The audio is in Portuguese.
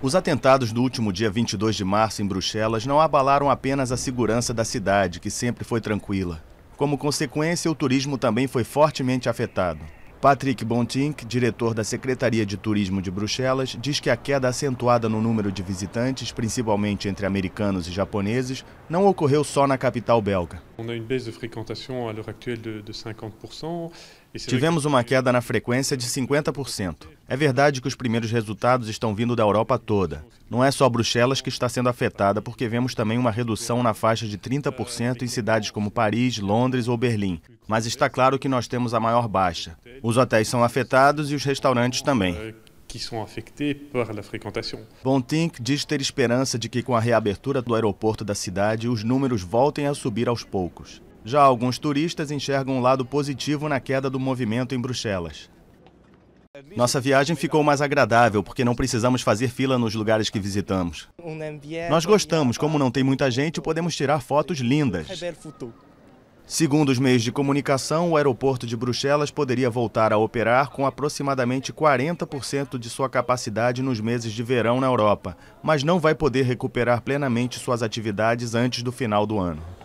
Os atentados do último dia 22 de março em Bruxelas não abalaram apenas a segurança da cidade, que sempre foi tranquila. Como consequência, o turismo também foi fortemente afetado. Patrick Bontink, diretor da Secretaria de Turismo de Bruxelas, diz que a queda acentuada no número de visitantes, principalmente entre americanos e japoneses, não ocorreu só na capital belga. Tivemos uma queda na frequência de 50%. É verdade que os primeiros resultados estão vindo da Europa toda. Não é só Bruxelas que está sendo afetada, porque vemos também uma redução na faixa de 30% em cidades como Paris, Londres ou Berlim. Mas está claro que nós temos a maior baixa. Os hotéis são afetados e os restaurantes também que são affectés pela frequentação. Bontink diz ter esperança de que com a reabertura do aeroporto da cidade os números voltem a subir aos poucos. Já alguns turistas enxergam um lado positivo na queda do movimento em Bruxelas. Nossa viagem ficou mais agradável porque não precisamos fazer fila nos lugares que visitamos. Nós gostamos, como não tem muita gente, podemos tirar fotos lindas. Segundo os meios de comunicação, o aeroporto de Bruxelas poderia voltar a operar com aproximadamente 40% de sua capacidade nos meses de verão na Europa, mas não vai poder recuperar plenamente suas atividades antes do final do ano.